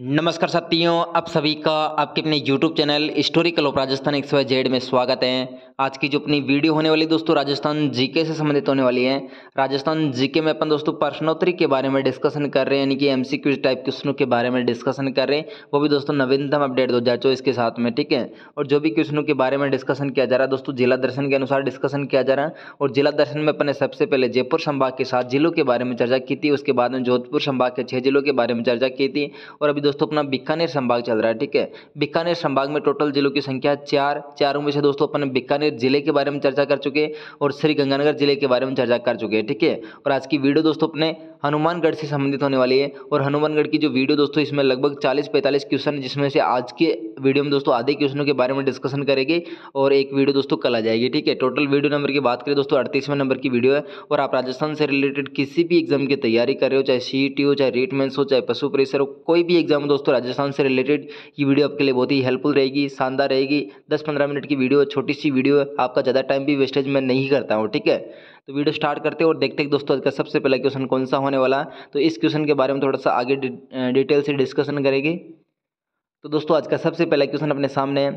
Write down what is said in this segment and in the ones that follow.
नमस्कार साथियों आप सभी का आपके अपने YouTube channel story of Rajasthan X Y Z में स्वागत है आज की जो अपनी वीडियो होने वाली दोस्तों राजस्थान जीके से संबंधित होने वाली है राजस्थान जीके में अपन दोस्तों प्रश्नोत्तरी के बारे में डिस्कशन कर रहे हैं यानी कि क्यूज टाइप क्वेश्चनों के बारे में डिस्कशन कर रहे हैं वो भी दोस्तों नवीनतम अपडेट दो हज़ार चौबीस के साथ में ठीक है और जो भी क्वेश्चनों के बारे में डिस्कशन किया जा रहा है दोस्तों जिला दर्शन के अनुसार डिस्कशन किया जा रहा है और जिला दर्शन में अपने सबसे पहले जयपुर संभाग के सात जिलों के बारे में चर्चा की थी उसके बाद में जोधपुर संभाग के छः जिलों के बारे में चर्चा की थी और अभी दोस्तों अपना बीकानेर संभाग चल रहा है ठीक है बीकानेर संभाग में टोटल जिलों की संख्या चार चारों में से दोस्तों अपने बीकानेर जिले के बारे में चर्चा कर चुके हैं और श्रीगंगानगर जिले के बारे में चर्चा कर चुके हैं ठीक है और आज की वीडियो दोस्तों अपने हनुमानगढ़ से संबंधित होने वाली है और हनुमानगढ़ की जो वीडियो दोस्तों इसमें लगभग चालीस पैंतालीस क्वेश्चन जिसमें से आज के वीडियो में दोस्तों आधे क्वेश्चनों के बारे में डिस्कशन करेगी और एक वीडियो दोस्तों कल आ जाएगी ठीक है टोटल वीडियो नंबर की बात करें दोस्तों अड़तीसवें नंबर की वीडियो है और आप राजस्थान से रिलेटेड किसी भी एग्जाम की तैयारी कर रहे हो चाहे सी e हो चाहे रीट हो चाहे पशु परिसर हो कोई भी एग्जाम एग्जाम दोस्तों राजस्थान से रिलेटेड ये वीडियो आपके लिए बहुत ही हेल्पफुल रहेगी शानदार रहेगी दस पंद्रह मिनट की वीडियो छोटी सी वीडियो है आपका ज़्यादा टाइम भी वेस्टेज मैं नहीं करता हूँ ठीक है तो वीडियो स्टार्ट करते हैं और देखते हैं दोस्तों आज का सबसे पहला क्वेश्चन कौन सा होने वाला है तो इस क्वेश्चन के बारे में थोड़ा सा आगे डिटेल से डिस्कशन करेगी तो दोस्तों आज का सबसे पहला क्वेश्चन अपने सामने है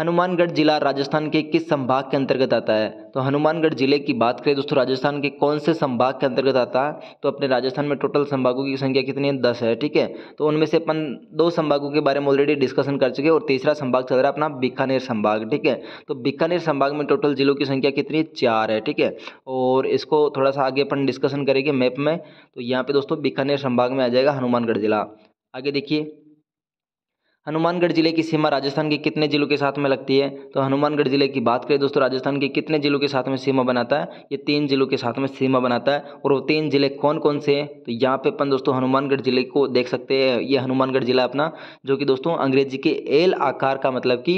हनुमानगढ़ जिला राजस्थान के किस संभाग के अंतर्गत आता है तो हनुमानगढ़ जिले की बात करें दोस्तों राजस्थान के कौन से संभाग के अंतर्गत आता है तो अपने राजस्थान में टोटल संभागों की संख्या कितनी है दस है ठीक है तो उनमें से अपन दो संभागों के बारे में ऑलरेडी डिस्कशन कर चुके और तीसरा संभाग चल रहा है अपना बीकानेर संभाग ठीक है तो बीकानेर संभाग में टोटल जिलों की संख्या कितनी चार है ठीक है और इसको थोड़ा सा आगे अपन डिस्कशन करेंगे मैप में तो यहाँ पर दोस्तों बीकानेर संभाग में आ जाएगा हनुमानगढ़ जिला आगे देखिए हनुमानगढ़ जिले की सीमा राजस्थान के कितने जिलों के साथ में लगती है तो हनुमानगढ़ जिले की बात करें दोस्तों राजस्थान के कितने जिलों के साथ में सीमा बनाता है ये तीन जिलों के साथ में सीमा बनाता है और वो तीन जिले कौन कौन से हैं तो यहाँ पे अपन दोस्तों हनुमानगढ़ जिले को देख सकते हैं ये हनुमानगढ़ जिला अपना जो कि दोस्तों अंग्रेजी के एल आकार का मतलब कि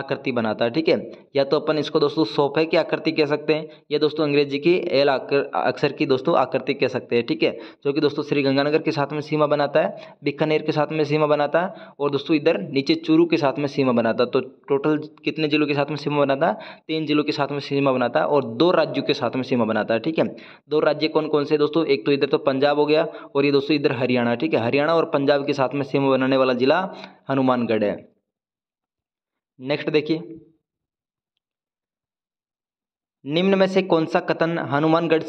आकृति बनाता है ठीक है या तो अपन इसको दोस्तों सोफे की आकृति कह सकते हैं या दोस्तों अंग्रेजी की एल अक्षर की दोस्तों आकृति कह सकते हैं ठीक है जो कि दोस्तों श्रीगंगानगर के साथ में सीमा बनाता है बीकानेर के साथ में सीमा बनाता है और दोस्तों इधर लेकर नीचे चूरू के साथ में सीमा बनाता तो टोटल कितने जिलों के साथ में सीमा बनाता तीन जिलों के साथ में सीमा बनाता और दो राज्यों के साथ में सीमा बनाता ठीक है दो राज्य कौन कौन से दोस्तों एक तो इधर तो पंजाब हो गया और ये दोस्तों इधर हरियाणा ठीक है हरियाणा और पंजाब के साथ में सीमा बनाने वाला जिला हनुमानगढ़ है नेक्स्ट देखिए निम्न में से कौन सा कथन हनुमानगढ़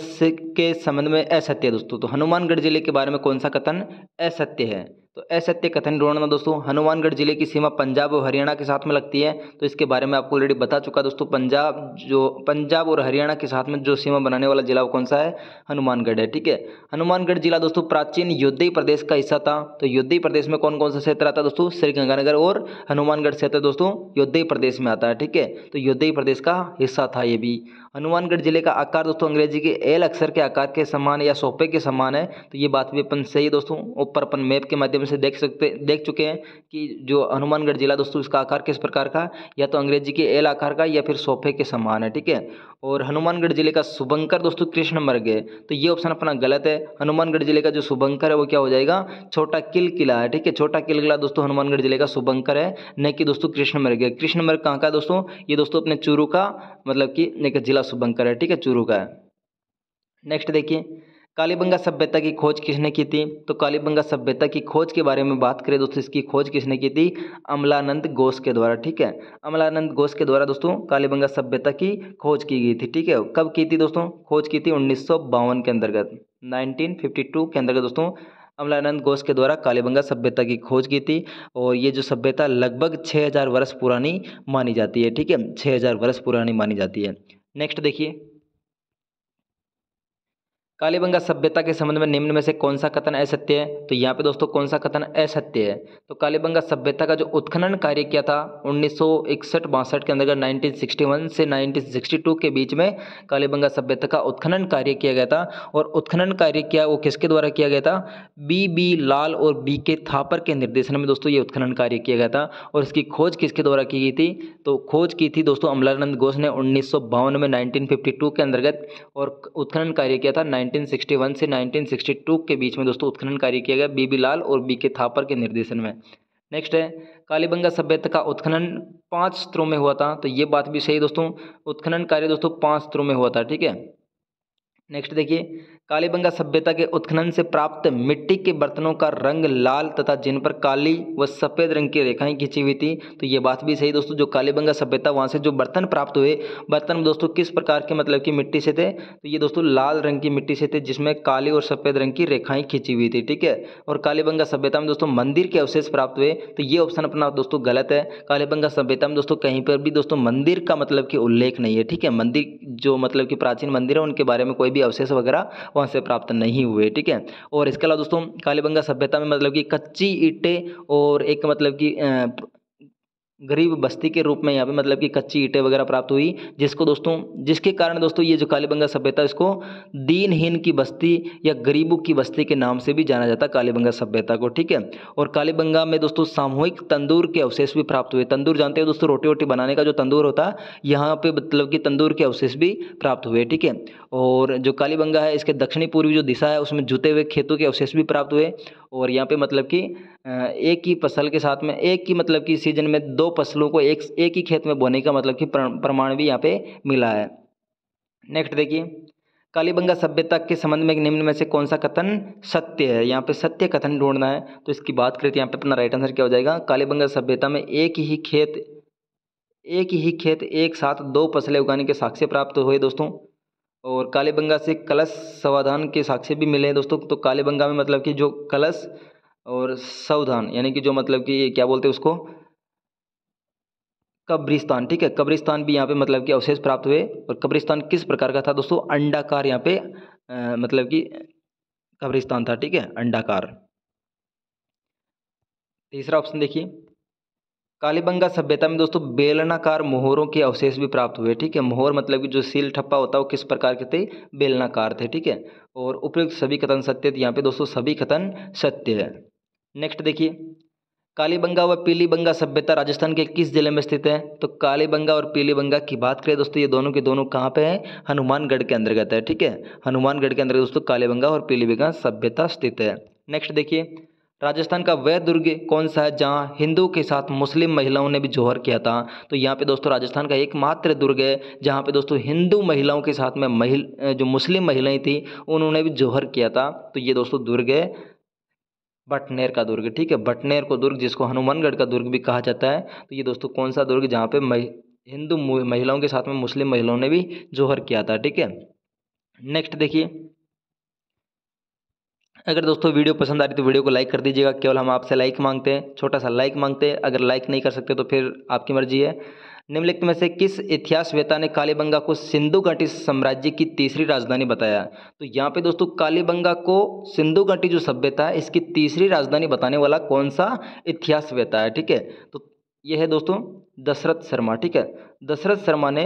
के संबंध में असत्य है दोस्तों तो हनुमानगढ़ जिले के बारे में कौन सा कथन असत्य है तो असत्य कथन ढूंढना दोस्तों हनुमानगढ़ जिले की सीमा पंजाब और हरियाणा के साथ में लगती है तो इसके बारे में आपको ऑलरेडी बता चुका दोस्तों पंजाब जो पंजाब और हरियाणा के साथ में जो सीमा बनाने वाला जिला वो कौन सा है हनुमानगढ़ है ठीक है हनुमानगढ़ जिला दोस्तों प्राचीन योद्धई प्रदेश का हिस्सा था तो योद्धई प्रदेश में कौन कौन सा क्षेत्र आता है दोस्तों श्रीगंगानगर और हनुमानगढ़ क्षेत्र दोस्तों योद्धई प्रदेश में आता है ठीक है तो योद्धई प्रदेश का हिस्सा था ये भी हनुमानगढ़ जिले का आकार दोस्तों अंग्रेजी के एल अक्षर के आकार के समान या सोपे के समान है तो ये बात भी अपन सही है दोस्तों ऊपर अपन मैप के माध्यम से देख सकते देख चुके हैं कि जो हनुमानगढ़ जिला दोस्तों इसका आकार किस प्रकार का या तो अंग्रेजी के एल आकार का या फिर सोफे के समान है ठीक है और हनुमानगढ़ जिले का शुभंकर दोस्तों कृष्ण मर्ग है तो ये ऑप्शन अपना गलत है हनुमानगढ़ जिले का जो शुभंकर है वो क्या हो जाएगा छोटा किल किला है ठीक है छोटा किल किला दोस्तों हनुमानगढ़ जिले का शुभंकर है न कि दोस्तों कृष्ण मर्ग है कृष्ण मर्ग कहाँ का दोस्तों ये दोस्तों अपने चूरू का मतलब कि जिला शुभंकर है ठीक है चूरू का है नेक्स्ट देखिए कालीबंगा सभ्यता की खोज किसने की थी तो कालीबंगा सभ्यता की खोज के बारे में बात करें दोस्तों इसकी खोज किसने की थी अमलानंद घोष के द्वारा ठीक है अमलानंद घोष के द्वारा दोस्तों कालीबंगा सभ्यता की खोज की गई थी ठीक है कब की थी दोस्तों खोज की थी उन्नीस के अंतर्गत 1952 के अंतर्गत दोस्तों अमलानंद घोष के द्वारा कालीबंगा सभ्यता की खोज की थी और ये जो सभ्यता लगभग 6000 वर्ष पुरानी मानी जाती है ठीक है 6000 वर्ष पुरानी मानी जाती है नेक्स्ट देखिए कालीबंगा सभ्यता के संबंध में निम्न में से कौन सा कथन असत्य है तो यहाँ पे दोस्तों कौन सा कथन असत्य है तो कालीबंगा सभ्यता का जो उत्खनन कार्य किया था उन्नीस सौ इकसठ बासठ के अंदर 1961 से 1962 के बीच में कालीबंगा सभ्यता का उत्खनन कार्य किया गया था और उत्खनन कार्य किया वो किसके द्वारा किया गया था बी बी लाल और बी के थापर के निर्देशन में दोस्तों ये उत्खनन कार्य किया गया था और इसकी खोज किसके द्वारा की गई थी तो खोज की थी दोस्तों अमलानंद घोष ने उन्नीस में नाइनटीन के अंतर्गत और उत्खनन कार्य किया था 1961 से 1962 के बीच में दोस्तों उत्खनन कार्य किया गया बीबी लाल और बी के थापर के निर्देशन में नेक्स्ट है कालीबंगा सभ्यता का उत्खनन पांच स्तरों में हुआ था तो ये बात भी सही दोस्तों उत्खनन कार्य दोस्तों पांच स्तरों में हुआ था ठीक है नेक्स्ट देखिए कालीबंगा सभ्यता के उत्खनन से प्राप्त मिट्टी के बर्तनों का रंग लाल तथा जिन पर काली व सफ़ेद रंग की रेखाएं खींची हुई थी तो ये बात भी सही दोस्तों जो कालीबंगा सभ्यता वहाँ से जो बर्तन प्राप्त हुए बर्तन दोस्तों किस प्रकार के मतलब की मिट्टी से थे तो ये दोस्तों लाल रंग की मिट्टी से थे जिसमें काली और सफ़ेद रंग की रेखाएँ खींची हुई थी ठीक है और कालीबंगा सभ्यता में दोस्तों मंदिर के अवशेष प्राप्त हुए तो ये ऑप्शन अपना दोस्तों गलत है कालीबंगा सभ्यता में दोस्तों कहीं पर भी दोस्तों मंदिर का मतलब कि उल्लेख नहीं है ठीक है मंदिर जो मतलब कि प्राचीन मंदिर है उनके बारे में कोई भी अवशेष वगैरह कौन से प्राप्त नहीं हुए ठीक है और इसके अलावा दोस्तों कालीबंगा सभ्यता में मतलब कि कच्ची ईंटें और एक मतलब कि गरीब बस्ती के रूप में यहाँ पे मतलब कि कच्ची ईटे वगैरह प्राप्त हुई जिसको दोस्तों जिसके कारण दोस्तों ये जो कालीबंगा सभ्यता इसको दीनहीन की बस्ती या गरीबों की बस्ती के नाम से भी जाना जाता है कालीबंगा सभ्यता को ठीक है और कालीबंगा में दोस्तों सामूहिक तंदूर के अवशेष भी प्राप्त हुए तंदूर जानते हो दोस्तों रोटी वोटी बनाने का जो तंदूर होता है यहाँ पर मतलब कि तंदूर के अवशेष भी प्राप्त हुए ठीक है और जो कालीबंगा है इसके दक्षिणी पूर्वी जो दिशा है उसमें जुते हुए खेतों के अवशेष भी प्राप्त हुए और यहाँ पे मतलब कि एक ही फसल के साथ में एक ही मतलब कि सीजन में दो फसलों को एक एक ही खेत में बोने का मतलब कि प्रमाण भी यहाँ पे मिला है नेक्स्ट देखिए कालीबंगा सभ्यता के संबंध में निम्न में से कौन सा कथन सत्य है यहाँ पे सत्य कथन ढूंढना है तो इसकी बात करें तो यहाँ पे अपना राइट आंसर क्या हो जाएगा कालीबंगा सभ्यता में एक ही खेत एक ही खेत एक साथ दो फसलें उगाने के साक्ष्य प्राप्त हुए दोस्तों और कालीबंगा से कलश सवाधान के साक्ष्य भी मिले हैं दोस्तों तो कालीबंगा में मतलब कि जो कलश और सवधान यानी कि जो मतलब कि क्या बोलते हैं उसको कब्रिस्तान ठीक है कब्रिस्तान भी यहाँ पे मतलब कि अवशेष प्राप्त हुए और कब्रिस्तान किस प्रकार का था दोस्तों अंडाकार यहाँ पे आ, मतलब कि कब्रिस्तान था ठीक है अंडाकार तीसरा ऑप्शन देखिए कालीबंगा सभ्यता में दोस्तों बेलनाकार मोहरों के अवशेष भी प्राप्त हुए ठीक है मोहर मतलब कि जो सील ठप्पा होता है वो किस प्रकार के थे बेलनाकार थे ठीक है और उपयुक्त सभी कथन सत्य थे यहाँ पे दोस्तों सभी कथन सत्य है नेक्स्ट देखिए कालीबंगा व पीलीबंगा सभ्यता राजस्थान के किस जिले में स्थित है तो कालीबंगा और पीलीबंगा की बात करें दोस्तों ये दोनों के दोनों कहाँ पे हैं हनुमानगढ़ के अंतर्गत है ठीक है हनुमानगढ़ के अंदर दोस्तों कालीबंगा और पीलीबंगा सभ्यता स्थित है नेक्स्ट देखिए राजस्थान का वह दुर्ग कौन सा है जहाँ हिंदुओं के साथ मुस्लिम महिलाओं ने भी जोहर किया था तो यहाँ पे दोस्तों राजस्थान का एकमात्र दुर्ग है जहाँ पे दोस्तों हिंदू महिलाओं के साथ में महिल जो मुस्लिम महिलाएं थी उन्होंने भी जोहर किया था तो ये दोस्तों दुर्ग है बटनेर का दुर्ग ठीक है बटनेर को दुर्ग जिसको हनुमानगढ़ का दुर्ग भी कहा जाता है तो ये दोस्तों कौन सा दुर्ग जहाँ पे हिंदू महिलाओं के साथ में मुस्लिम महिलाओं ने भी जोहर किया था ठीक है नेक्स्ट देखिए अगर दोस्तों वीडियो पसंद आ रही तो वीडियो को लाइक कर दीजिएगा केवल हम आपसे लाइक मांगते हैं छोटा सा लाइक मांगते हैं अगर लाइक नहीं कर सकते तो फिर आपकी मर्जी है निम्नलिखित में से किस इतिहास वेता ने कालीबंगा को सिंधु घाटी साम्राज्य की तीसरी राजधानी बताया तो यहाँ पे दोस्तों कालीबंगा को सिंधु घाटी जो सभ्यता है इसकी तीसरी राजधानी बताने वाला कौन सा इतिहास वेता है ठीक है तो यह है दोस्तों दशरथ शर्मा ठीक है दशरथ शर्मा ने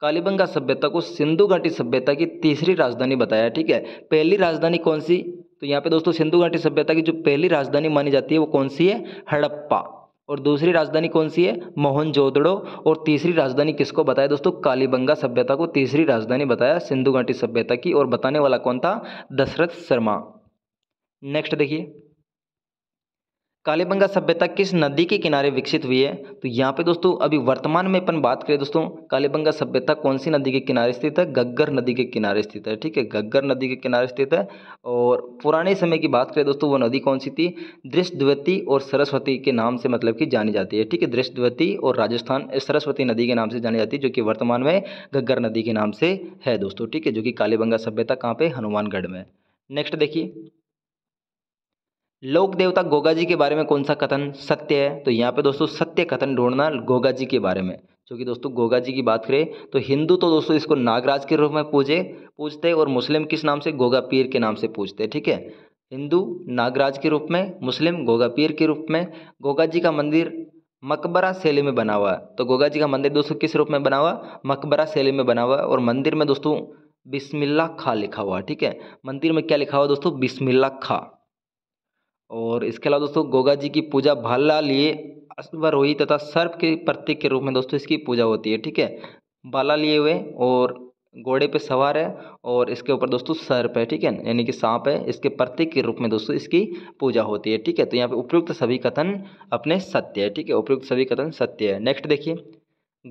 कालीबंगा सभ्यता को सिंधु घाटी सभ्यता की तीसरी राजधानी बताया ठीक है पहली राजधानी कौन सी तो यहाँ पे दोस्तों सिंधु घाटी सभ्यता की जो पहली राजधानी मानी जाती है वो कौन सी है हड़प्पा और दूसरी राजधानी कौन सी है मोहनजोदड़ो और तीसरी राजधानी किसको बताया दोस्तों कालीबंगा सभ्यता को तीसरी राजधानी बताया सिंधु घाटी सभ्यता की और बताने वाला कौन था दशरथ शर्मा नेक्स्ट देखिए कालीबंगा सभ्यता किस नदी के किनारे विकसित हुई है तो यहाँ पे दोस्तों अभी वर्तमान में अपन बात करें दोस्तों कालीबंगा सभ्यता कौन सी नदी के किनारे स्थित है गग्गर नदी के किनारे स्थित है ठीक है गग्गर नदी के किनारे स्थित है और पुराने समय की बात करें दोस्तों वो नदी कौन सी थी दृष्टद्वती और सरस्वती के नाम से मतलब कि जानी जाती है ठीक है दृष्टद्वती और राजस्थान सरस्वती नदी के नाम से जानी जाती है जो कि वर्तमान में गग्गर नदी के नाम से है दोस्तों ठीक है जो कि कालीबंगा सभ्यता कहाँ पर हनुमानगढ़ में नेक्स्ट देखिए लोक देवता गोगा जी के बारे में कौन सा कथन सत्य है तो यहाँ पे दोस्तों सत्य कथन ढूंढना गोगा जी के बारे में क्योंकि दोस्तों गोगा जी की बात करें तो हिंदू तो दोस्तों इसको नागराज के रूप में पूजे पूजते और मुस्लिम किस नाम से गोगा पीर के नाम से पूजते ठीक है हिंदू नागराज के रूप में मुस्लिम गोगा पीर के रूप में गोगा जी का मंदिर मकबरा शैली में बना हुआ है तो गोगा जी का मंदिर दोस्तों किस रूप में बना हुआ मकबरा शैली में बना हुआ है और मंदिर में दोस्तों बिस्मिल्ला खा लिखा हुआ ठीक है मंदिर में क्या लिखा हुआ दोस्तों बिस्मिल्ला खा और इसके अलावा दोस्तों गोगा जी की पूजा भाला लिए अश्वरोही तथा सर्प के प्रतीक के रूप में दोस्तों इसकी पूजा होती है ठीक है भाला लिए हुए और घोड़े पे सवार है और इसके ऊपर दोस्तों सर्प है ठीक है यानी कि सांप है इसके प्रतीक के रूप में दोस्तों इसकी पूजा होती है ठीक है तो यहाँ पे उपयुक्त सभी कथन अपने सत्य है ठीक है उपयुक्त सभी कथन सत्य है नेक्स्ट देखिए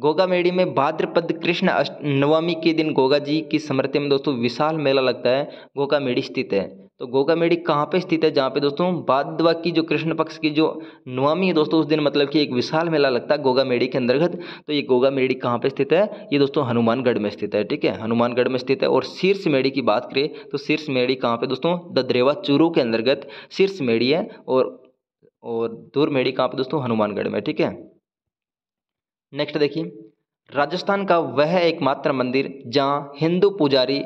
गोगा मेड़ी में भाद्रपद कृष्ण नवमी के दिन गोगा जी की स्मृति में दोस्तों विशाल मेला लगता है गोगा मेड़ी स्थित है तो गोगा मेढ़ी कहाँ पे स्थित है जहाँ पे दोस्तों बाद की जो कृष्ण पक्ष की जो नवमी है दोस्तों उस दिन मतलब कि एक विशाल मेला लगता है गोगा मेढ़ी के अंतर्गत तो ये गोगा मेढ़ी कहाँ पे स्थित है ये दोस्तों हनुमानगढ़ में स्थित है ठीक है हनुमानगढ़ में स्थित है और शीर्ष मेड़ी की बात करें तो शीर्ष मेड़ी कहाँ पे दोस्तों ददरेवा चूरू के अंतर्गत शीर्ष मेड़ी है और और दूर मेड़ी कहाँ पर दोस्तों हनुमानगढ़ में ठीक है नेक्स्ट देखिए राजस्थान का वह एकमात्र मंदिर जहाँ हिंदू पुजारी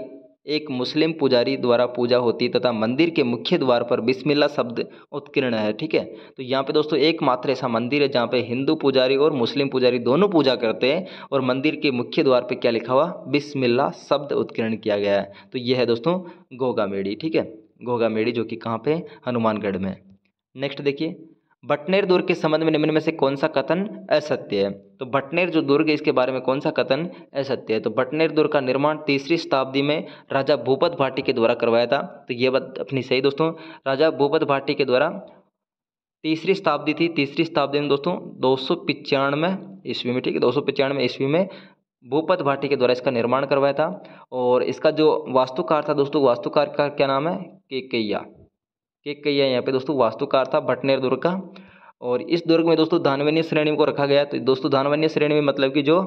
एक मुस्लिम पुजारी द्वारा पूजा होती तथा मंदिर के मुख्य द्वार पर बिस्मिल्ला शब्द उत्कीर्ण है ठीक है तो यहाँ पे दोस्तों एकमात्र ऐसा मंदिर है जहाँ पे हिंदू पुजारी और मुस्लिम पुजारी दोनों पूजा करते हैं और मंदिर के मुख्य द्वार पे क्या लिखा हुआ बिस्मिल्ला शब्द उत्कीर्ण किया गया है तो ये है दोस्तों गोगा ठीक है गोगा जो कि कहाँ पर हनुमानगढ़ में नेक्स्ट देखिए बटनेर दूर के संबंध में निम्न में से कौन सा कथन असत्य है तो भटनेर जो दुर्ग है इसके बारे में कौन सा कथन असत्य है तो भटनेर दुर्ग का निर्माण तीसरी शताब्दी में राजा भूपत भाटी के द्वारा करवाया था तो ये बात अपनी सही दोस्तों राजा भूपत भाटी के द्वारा तीसरी शताब्दी थी तीसरी शताब्दी में दोस्तों दो सौ पिचानवे ईस्वी में ठीक है दो सौ पिचानवे ईस्वी में भूपत भाटी के द्वारा इसका निर्माण करवाया था और इसका जो वास्तुकार था दोस्तों वास्तुकार का क्या नाम है केकैया केकैया यहाँ पे दोस्तों वास्तुकार था भटनेर दुर्ग का और इस दुर्ग में दोस्तों धानवन्य श्रेणी को रखा गया तो दोस्तों धानवन्य श्रेणी में मतलब कि जो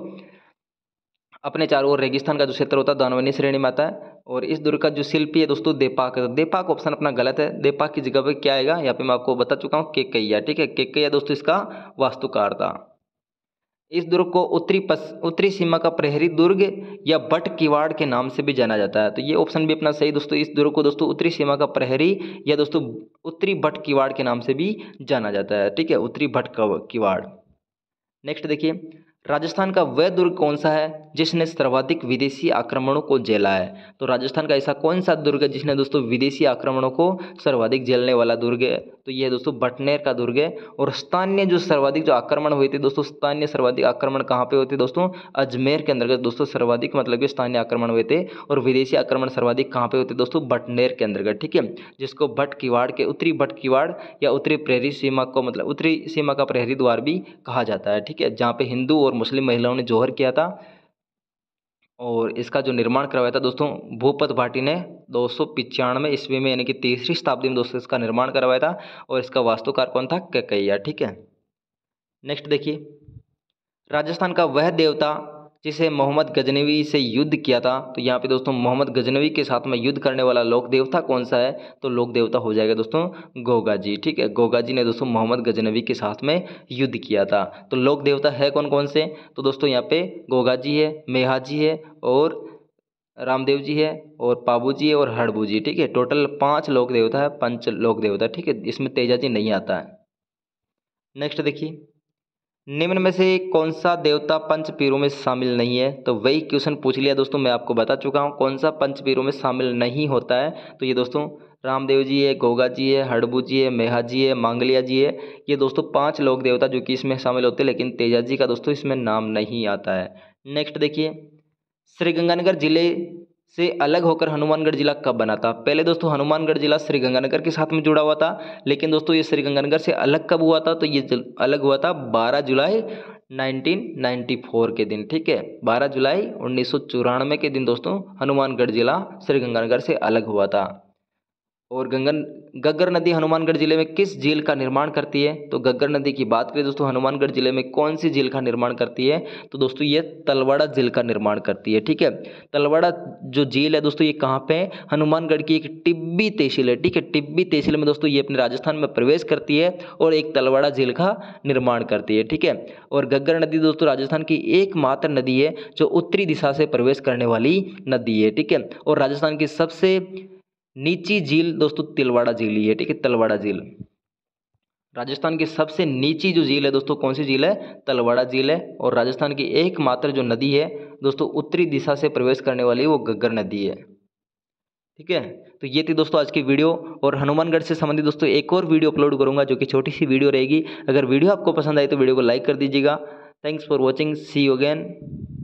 अपने चारों ओर रेगिस्तान का जो क्षेत्र होता है दानवनी श्रेणी में आता है और इस दुर्ग का जो शिल्पी है दोस्तों देपाक तो देपाक ऑप्शन अपना गलत है देपाक की जगह पर क्या आएगा यहाँ पे मैं आपको बता चुका हूँ केकैया ठीक है केकैया दोस्तों इसका वास्तुकार था इस दुर्ग को उत्तरी पस उत्तरी सीमा का प्रहरी दुर्ग या बट किवाड़ के नाम से भी जाना जाता है तो ये ऑप्शन भी अपना सही दोस्तों इस दुर्ग को दोस्तों उत्तरी सीमा का प्रहरी या दोस्तों उत्तरी भट किवाड़ के नाम से भी जाना जाता है ठीक है उत्तरी भट किवाड़ नेक्स्ट देखिए राजस्थान का वह दुर्ग कौन सा है जिसने सर्वाधिक विदेशी आक्रमणों को झेला है तो राजस्थान का ऐसा कौन सा दुर्ग है जिसने दोस्तों विदेशी आक्रमणों को सर्वाधिक झेलने वाला दुर्ग है तो यह दोस्तों बटनेर का दुर्ग है और स्थानीय जो सर्वाधिक जो आक्रमण हुए थे दोस्तों स्थानीय सर्वाधिक आक्रमण कहाँ पे हुए थे दोस्तों अजमेर के अंतर्गत दोस्तों सर्वाधिक मतलब कि स्थानीय आक्रमण हुए थे और विदेशी आक्रमण सर्वाधिक कहाँ पे हुए थे दोस्तों बटनेर के अंतर्गत ठीक है जिसको भट किवाड़ के उत्तरी भट किवाड़ या उत्तरी प्रहरी सीमा को मतलब उत्तरी सीमा का प्रहरी द्वार भी कहा जाता है ठीक है जहाँ पे हिंदू और मुस्लिम महिलाओं ने जौहर किया था और इसका जो निर्माण करवाया था दोस्तों भूपत भाटी ने दो सौ पिचानवे ईस्वी में यानी कि तीसरी शताब्दी में दोस्तों इसका निर्माण करवाया था और इसका वास्तुकार कौन था ककैया ठीक है नेक्स्ट देखिए राजस्थान का वह देवता जिसे मोहम्मद गजनवी से युद्ध किया था तो यहाँ पे दोस्तों मोहम्मद गजनवी के साथ में युद्ध करने वाला लोक देवता कौन सा है तो लोक देवता हो जाएगा दोस्तों गोगा जी ठीक है गोगा जी ने दोस्तों मोहम्मद गजनवी के साथ में युद्ध किया था तो लोक देवता है कौन कौन से तो दोस्तों यहाँ पे गोगा जी है मेहा जी है और रामदेव जी है और पाबू जी है और हड़बू जी ठीक है टोटल पाँच लोक देवता है पंच लोक देवता ठीक है इसमें तेजा जी नहीं आता है नेक्स्ट देखिए निम्न में से कौन सा देवता पंच पीरों में शामिल नहीं है तो वही क्वेश्चन पूछ लिया दोस्तों मैं आपको बता चुका हूँ कौन सा पंच पीरों में शामिल नहीं होता है तो ये दोस्तों रामदेव जी है गोगा जी है हड़बू जी है मेहा जी है मांगलिया जी है ये दोस्तों पांच लोग देवता जो कि इसमें शामिल होते हैं लेकिन तेजा जी का दोस्तों इसमें नाम नहीं आता है नेक्स्ट देखिए श्रीगंगानगर जिले से अलग होकर हनुमानगढ़ जिला कब बना था पहले दोस्तों हनुमानगढ़ जिला श्रीगंगानगर के साथ में जुड़ा हुआ था लेकिन दोस्तों ये श्रीगंगानगर से अलग कब हुआ था तो ये अलग हुआ था 12 जुलाई 1994 के दिन ठीक है 12 जुलाई उन्नीस के दिन दोस्तों हनुमानगढ़ जिला श्रीगंगानगर से अलग हुआ था और गंगन गग्गर नदी हनुमानगढ़ जिले में किस झील का निर्माण करती है तो गग्गर नदी की बात करें दोस्तों हनुमानगढ़ जिले में कौन सी झील का निर्माण करती है तो दोस्तों ये तलवाड़ा झील का निर्माण करती है ठीक है तलवाड़ा जो झील है दोस्तों ये कहाँ पे है हनुमानगढ़ की एक टिब्बी तहसील है ठीक है टिब्बी तहसील में दोस्तों ये अपने राजस्थान में प्रवेश करती है और एक तलवाड़ा झील का निर्माण करती है ठीक है और गग्गर नदी दोस्तों राजस्थान की एकमात्र नदी है जो उत्तरी दिशा से प्रवेश करने वाली नदी है ठीक है और राजस्थान की सबसे नीची झील दोस्तों तिलवाड़ा झील ही है ठीक है तलवाड़ा झील राजस्थान की सबसे नीची जो झील है दोस्तों कौन सी झील है तलवाड़ा झील है और राजस्थान की एकमात्र जो नदी है दोस्तों उत्तरी दिशा से प्रवेश करने वाली वो गग्गर नदी है ठीक है तो ये थी दोस्तों आज की वीडियो और हनुमानगढ़ से संबंधित दोस्तों एक और वीडियो अपलोड करूंगा जो कि छोटी सी वीडियो रहेगी अगर वीडियो आपको पसंद आई तो वीडियो को लाइक कर दीजिएगा thanks for watching see you again